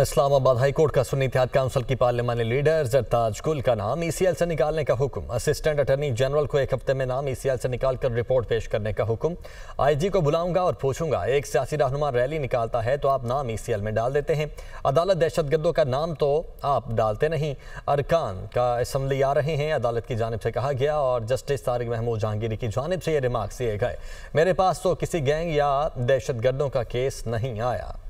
Islamabad high court का Sunni Ittehad council की पार्लियामानी लीडर जरताज गुल का नाम ईसीएल से निकालने का हुक्म असिस्टेंट अटर्नी जनरल को एक हफ्ते में नाम ईसीएल से निकालकर रिपोर्ट पेश करने का हुक्म आईजी को बुलाऊंगा और पूछूंगा एक सियासी रहनुमा रैली निकालता है तो आप नाम ईसीएल में डाल देते हैं अदालत दहशतगर्दों का नाम तो आप डालते नहीं अरकान का इसम्बली आ रहे हैं अदालत की जानब से कहा गया और जस्टिस तारिक महमूद जहांगीरी की जानब से ये रिमार्क दिए गए मेरे पास तो किसी गैंग या दहशत गर्दों का केस नहीं आया